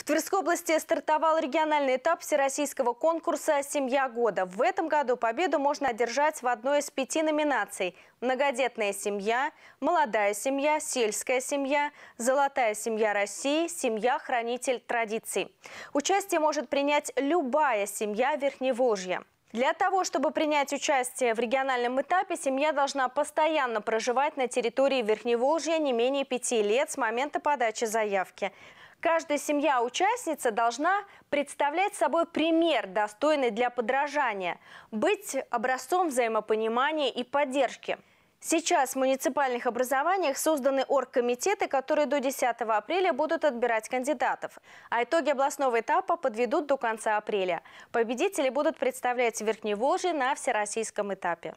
В Тверской области стартовал региональный этап всероссийского конкурса «Семья года». В этом году победу можно одержать в одной из пяти номинаций – «Многодетная семья», «Молодая семья», «Сельская семья», «Золотая семья России», «Семья-хранитель традиций». Участие может принять любая семья Верхневолжья. Для того, чтобы принять участие в региональном этапе, семья должна постоянно проживать на территории Верхневолжья не менее пяти лет с момента подачи заявки. Каждая семья-участница должна представлять собой пример, достойный для подражания, быть образцом взаимопонимания и поддержки. Сейчас в муниципальных образованиях созданы оргкомитеты, которые до 10 апреля будут отбирать кандидатов. А итоги областного этапа подведут до конца апреля. Победители будут представлять Верхневолжье на всероссийском этапе.